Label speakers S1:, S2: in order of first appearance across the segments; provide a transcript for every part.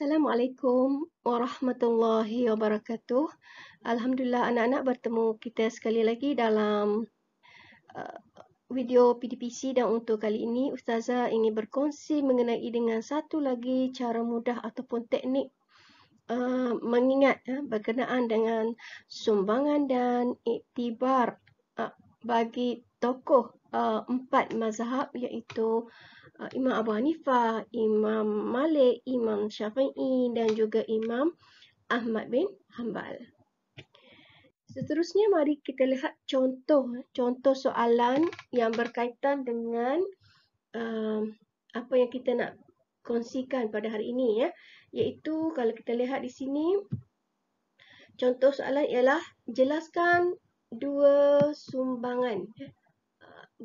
S1: Assalamualaikum warahmatullahi wabarakatuh. Alhamdulillah anak-anak bertemu kita sekali lagi dalam uh, video PDPC dan untuk kali ini ustazah ingin berkongsi mengenai dengan satu lagi cara mudah ataupun teknik uh, mengingat uh, berkenaan dengan sumbangan dan iktibar uh, bagi tokoh uh, empat mazhab iaitu uh, uh, Imam Abu Hanifah, Imam Malik, Imam Syafi'i dan juga Imam Ahmad bin Hanbal. Seterusnya mari kita lihat contoh eh, contoh soalan yang berkaitan dengan um, apa yang kita nak kongsikan pada hari ini ya yaitu kalau kita lihat di sini contoh soalan ialah jelaskan dua sumbangan ya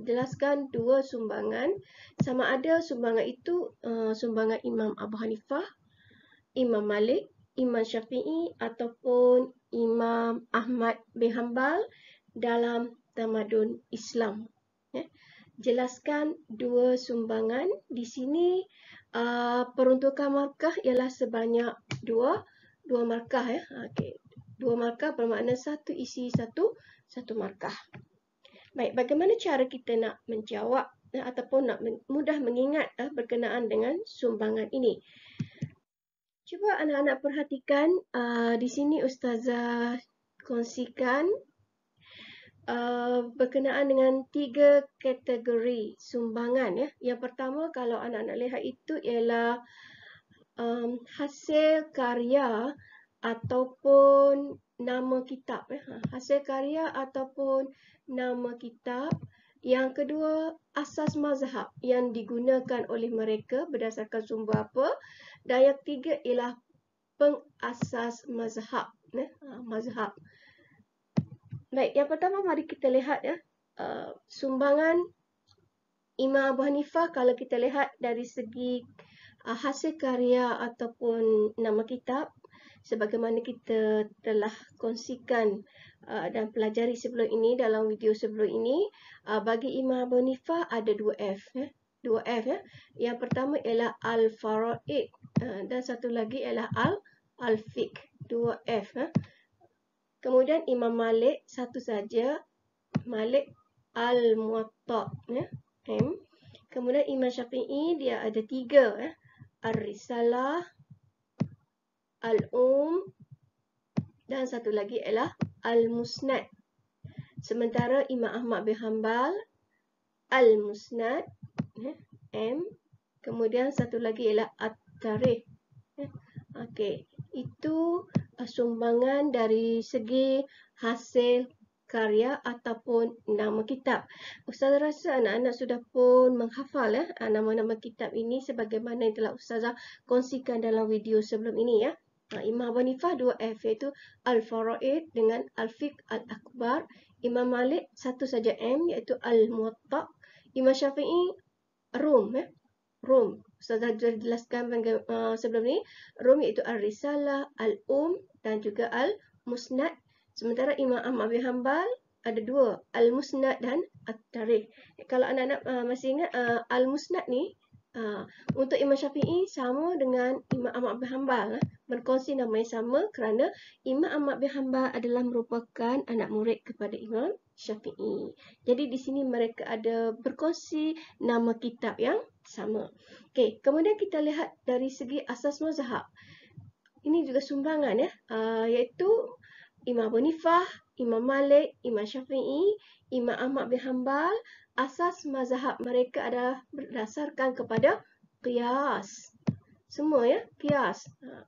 S1: jelaskan dua sumbangan sama ada sumbangan itu uh, sumbangan Imam Abu Hanifah, Imam Malik, Imam Syafi'i ataupun Imam Ahmad bin Hanbal dalam tamadun Islam. Ya. Jelaskan dua sumbangan di sini uh, peruntukan markah ialah sebanyak dua dua markah ya. Okey. Dua markah bermakna satu isi satu satu markah. Baik, bagaimana cara kita nak menjawab eh, ataupun nak mudah mengingat eh, berkenaan dengan sumbangan ini? Cuba anak-anak perhatikan eh, di sini Ustazah kongsikan berkenaan dengan tiga kategori sumbangan. ya. Yang pertama kalau anak-anak lihat itu ialah hasil karya ataupun nama kitab. Eh? Ha, hasil karya ataupun nama kitab. Yang kedua, asas mazhab yang digunakan oleh mereka berdasarkan sumber apa. Dan yang ketiga ialah pengasas mazhab. Eh? Ha, mazhab. Baik, yang pertama mari kita lihat ya. Eh? Uh, sumbangan Imam Abu Hanifah kalau kita lihat dari segi uh, hasil karya ataupun nama kitab sebagaimana kita telah kongsikan uh, dan pelajari sebelum ini dalam video sebelum ini uh, bagi Imam Abu Nifah ada 2F ya 2F ya yang pertama ialah al faraid uh, dan satu lagi ialah al al fiqh 2F eh? Ya. kemudian Imam Malik satu saja Malik al muwatta ya M kemudian Imam Syafi'i dia ada tiga, ya ar-risalah Al-Um dan satu lagi ialah Al-Musnad. Sementara Imam Ahmad bin Hanbal Al-Musnad eh, M kemudian satu lagi ialah At-Tarikh. Eh, Okey, itu eh, sumbangan dari segi hasil karya ataupun nama kitab. Ustazah rasa anak-anak sudah pun menghafal ya nama-nama kitab ini sebagaimana yang telah ustazah kongsikan dalam video sebelum ini ya. Imam Abu Hanifah 2F iaitu Al-Faraid dengan Al-Fiqh Al-Akbar. Imam Malik satu saja M iaitu Al-Muwatta. Imam Syafi'i Rum. Eh? Rum. Ustazah sudah jelaskan uh, sebelum ni. Rum iaitu Al-Risalah, Al-Um dan juga Al-Musnad. Sementara Imam Ahmad bin Hanbal ada dua. Al-Musnad dan At-Tarikh. Kalau anak-anak uh, masih ingat, uh, Al-Musnad ni Ha, untuk Imam Syafi'i sama dengan Imam Ahmad bin Hanbal. Lah. Berkongsi nama yang sama kerana Imam Ahmad bin Hanbal adalah merupakan anak murid kepada Imam Syafi'i. Jadi di sini mereka ada berkongsi nama kitab yang sama. Okey, kemudian kita lihat dari segi asas mazhab. Ini juga sumbangan ya, uh, iaitu Imam Bonifah, Imam Malik, Imam Syafi'i, Imam Ahmad bin Hanbal, asas mazhab mereka adalah berdasarkan kepada kias. Semua ya, kias. Ha.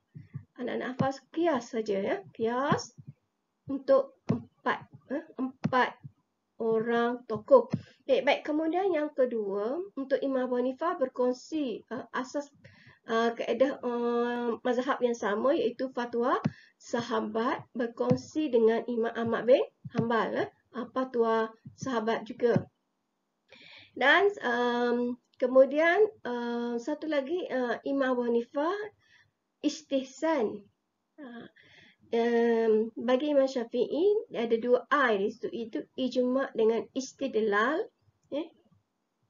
S1: Anak-anak hafaz kias saja ya. Kias untuk empat eh, empat orang tokoh. Baik, baik, kemudian yang kedua, untuk Imam Bonifa berkongsi eh, asas eh, kaedah eh, mazhab yang sama iaitu fatwa sahabat berkongsi dengan Imam Ahmad bin Hanbal. Eh, fatwa sahabat juga. Dan um, kemudian uh, satu lagi uh, Imam wanifa Hanifah istihsan. Uh, um, bagi Imam Syafi'i ada dua I di situ itu ijma' dengan istidlal. Eh,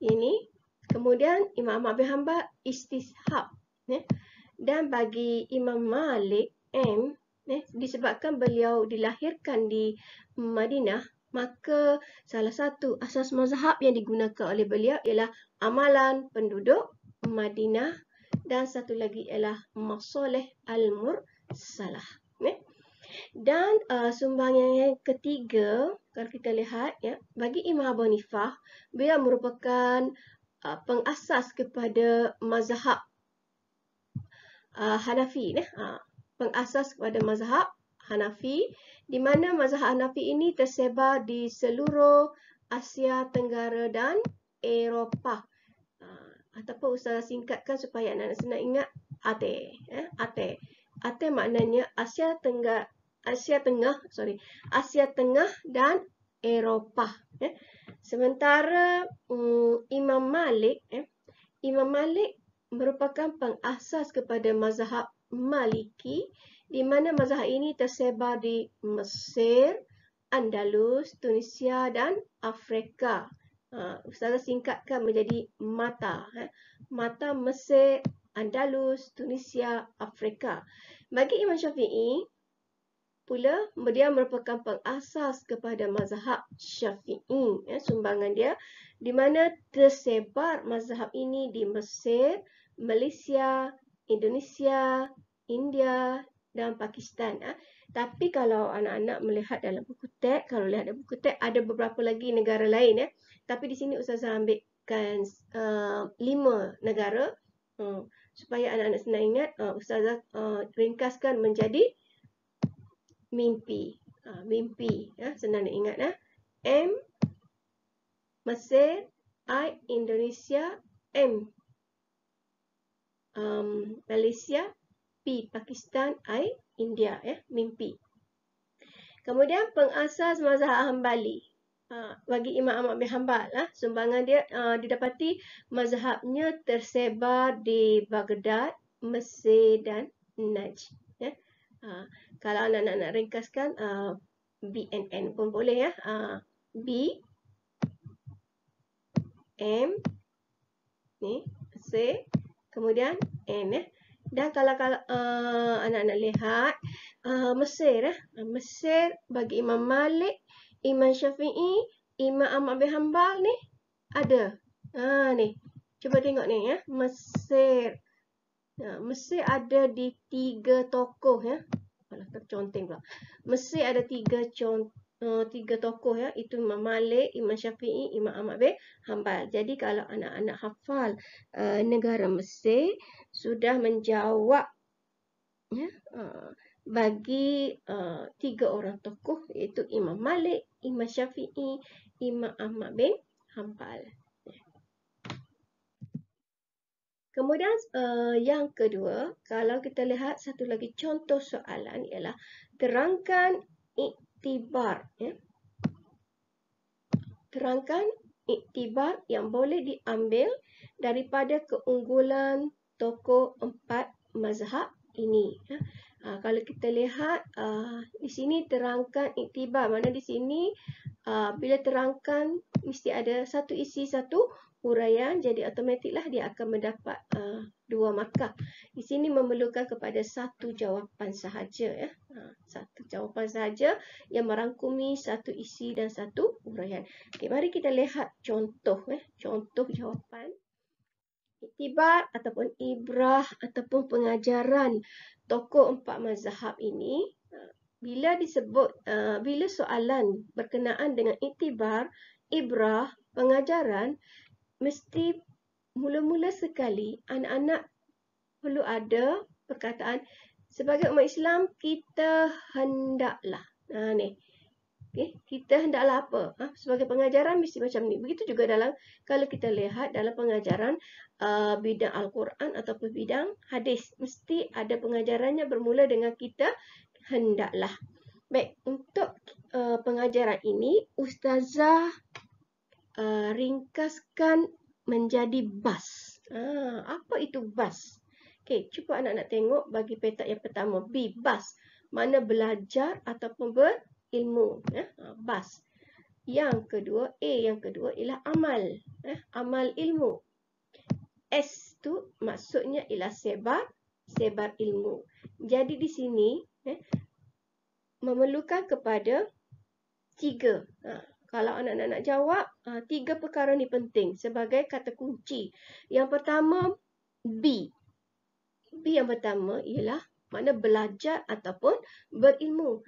S1: ini kemudian Imam Abu Hanbah istishab. Eh, dan bagi Imam Malik M eh, disebabkan beliau dilahirkan di Madinah maka salah satu asas mazhab yang digunakan oleh beliau ialah amalan penduduk Madinah dan satu lagi ialah masoleh al-mursalah. Ya. Dan uh, sumbangan yang ketiga, kalau kita lihat, ya, bagi Imam Abu Hanifah, beliau merupakan uh, pengasas kepada mazhab uh, Hanafi. Ya, uh, pengasas kepada mazhab Hanafi di mana mazhab Hanafi ini tersebar di seluruh Asia Tenggara dan Eropah. Ah, ataupun usaha singkatkan supaya anak-anak senang ingat Ate. Eh, Ate. Ate maknanya Asia Tenggara Asia Tengah, sorry, Asia Tengah dan Eropah. Eh. Sementara um, Imam Malik, eh, Imam Malik merupakan pengasas kepada mazhab Maliki. Uh, di mana mazhab ini tersebar di Mesir, Andalus, Tunisia dan Afrika. Uh, Ustazah singkatkan menjadi mata. Eh. Mata Mesir, Andalus, Tunisia, Afrika. Bagi Imam Syafi'i, pula dia merupakan pengasas kepada mazhab Syafi'i. Eh, sumbangan dia di mana tersebar mazhab ini di Mesir, Malaysia, Indonesia, India, dalam Pakistan. Ha. Tapi kalau anak-anak melihat dalam buku teks, kalau lihat dalam buku teks, ada beberapa lagi negara lain. Ya. Tapi di sini Ustazah ambilkan uh, lima negara uh, supaya anak-anak senang ingat. Uh, eh, Ustazah uh, ringkaskan menjadi mimpi. Uh, mimpi, ya. senang nak ingat. Ya. M, Mesir, I, Indonesia, M. Um, Malaysia, mimpi Pakistan I India ya mimpi kemudian pengasas mazhab hambali ha, bagi imam Ahmad bin Hanbal lah sumbangan dia ha, didapati mazhabnya tersebar di Baghdad Mesir dan Najd ya kalau anak nak nak ringkaskan BNN pun boleh ya B M ni C kemudian N ya dan kalau, kalau eh, anak-anak lihat, uh, Mesir, eh? Mesir bagi Imam Malik, Imam Syafi'i, Imam Ahmad bin Hanbal ni ada. Ha, ni. Cuba tengok ni ya. Mesir. Ya, Mesir ada di tiga tokoh ya. Alah, terconteng pula. Mesir ada tiga contoh uh, tiga tokoh ya itu Imam Malik, Imam Syafi'i, Imam Ahmad bin Hanbal. Jadi kalau anak-anak hafal uh, negara Mesir sudah menjawab ya uh, bagi uh, tiga orang tokoh iaitu Imam Malik, Imam Syafi'i, Imam Ahmad bin Hanbal. Kemudian uh, yang kedua, kalau kita lihat satu lagi contoh soalan ialah terangkan iktibar ya. terangkan iktibar yang boleh diambil daripada keunggulan toko empat mazhab ini ya. ha, kalau kita lihat uh, di sini terangkan iktibar mana di sini uh, bila terangkan mesti ada satu isi satu huraian jadi automatiklah dia akan mendapat uh, dua markah. Di sini memerlukan kepada satu jawapan sahaja ya. Ha, satu jawapan sahaja yang merangkumi satu isi dan satu huraian. Okey, mari kita lihat contoh ya. Contoh jawapan iktibar ataupun ibrah ataupun pengajaran tokoh empat mazhab ini ha, bila disebut uh, bila soalan berkenaan dengan iktibar ibrah pengajaran mesti mula-mula sekali anak-anak perlu ada perkataan sebagai umat Islam kita hendaklah. Ha ni. Okay. kita hendaklah apa? Ha? Sebagai pengajaran mesti macam ni. Begitu juga dalam kalau kita lihat dalam pengajaran uh, bidang Al-Quran ataupun bidang hadis mesti ada pengajarannya bermula dengan kita hendaklah. Baik, untuk uh, pengajaran ini ustazah Eh, ringkaskan menjadi bas. Ah, apa itu bas? Okey, cuba anak-anak tengok bagi petak yang pertama. B, bas. Mana belajar ataupun berilmu. Eh? Bas. Yang kedua, A yang kedua ialah amal. Eh? Amal ilmu. S tu maksudnya ialah sebar, sebar ilmu. Jadi di sini, eh, memerlukan kepada tiga. Ha, kalau anak-anak nak jawab, uh, tiga perkara ni penting sebagai kata kunci. Yang pertama, B. B yang pertama ialah mana belajar ataupun berilmu.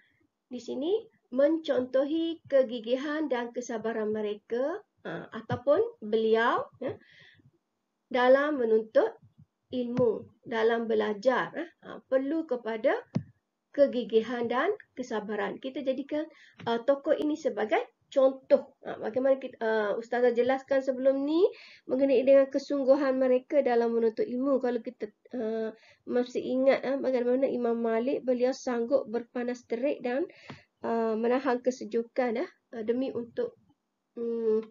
S1: Di sini, mencontohi kegigihan dan kesabaran mereka uh, ataupun beliau ya, dalam menuntut ilmu, dalam belajar. Uh, perlu kepada kegigihan dan kesabaran. Kita jadikan uh, tokoh ini sebagai contoh. Ha, bagaimana kita, uh, Ustazah jelaskan sebelum ni mengenai dengan kesungguhan mereka dalam menuntut ilmu. Kalau kita uh, masih ingat uh, bagaimana Imam Malik beliau sanggup berpanas terik dan uh, menahan kesejukan uh, demi untuk um,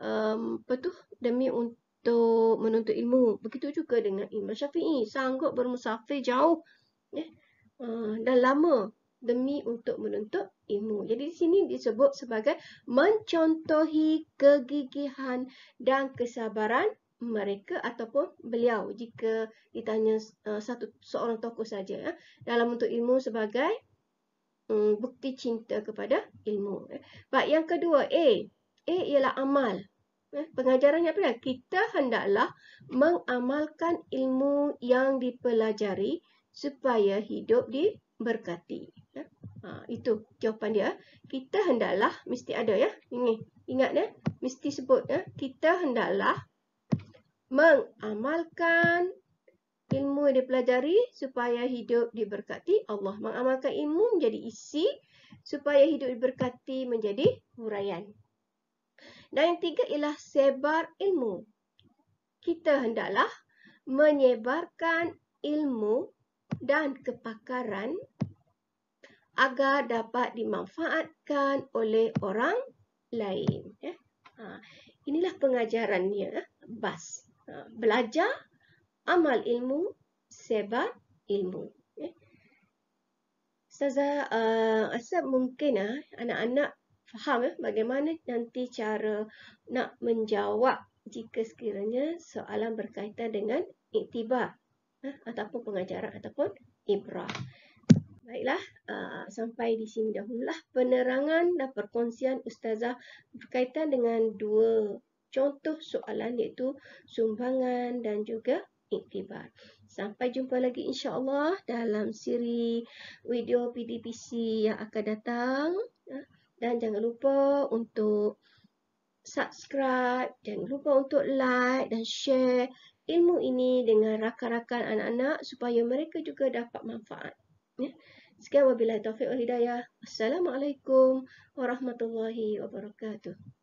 S1: um, apa demi untuk menuntut ilmu. Begitu juga dengan Imam Syafi'i sanggup bermusafir jauh. Yeah. Uh, dah lama demi untuk menuntut ilmu. Jadi di sini disebut sebagai mencontohi kegigihan dan kesabaran mereka ataupun beliau jika ditanya eh, satu seorang tokoh saja ya, dalam untuk ilmu sebagai um, bukti cinta kepada ilmu. Ya. Baik, yang kedua A. A ialah amal. pengajarannya apa? Kita hendaklah mengamalkan ilmu yang dipelajari supaya hidup di berkati. Ya. Ha, itu jawapan dia. Kita hendaklah, mesti ada ya. Ini, ingat ya. Mesti sebut ya. Kita hendaklah mengamalkan ilmu yang dipelajari supaya hidup diberkati Allah. Mengamalkan ilmu menjadi isi supaya hidup diberkati menjadi huraian. Dan yang tiga ialah sebar ilmu. Kita hendaklah menyebarkan ilmu dan kepakaran agar dapat dimanfaatkan oleh orang lain. Ya. Ha, inilah pengajarannya, BAS. Ha, belajar, amal ilmu, sebar ilmu. Ya. Ustazah, eh, asal mungkin ah, anak-anak faham ya, bagaimana nanti cara nak menjawab jika sekiranya soalan berkaitan dengan iktibar eh, ataupun pengajaran ataupun ibrah. Baiklah, uh, sampai di sini dahulah penerangan dan perkongsian Ustazah berkaitan dengan dua contoh soalan iaitu sumbangan dan juga iktibar. Sampai jumpa lagi insyaAllah dalam siri video PDPC yang akan datang. Ya, dan jangan lupa untuk subscribe, jangan lupa untuk like dan share ilmu ini dengan rakan-rakan anak-anak supaya mereka juga dapat manfaat. Ya. Sekian wabillahi taufiq wal hidayah. Assalamualaikum warahmatullahi wabarakatuh.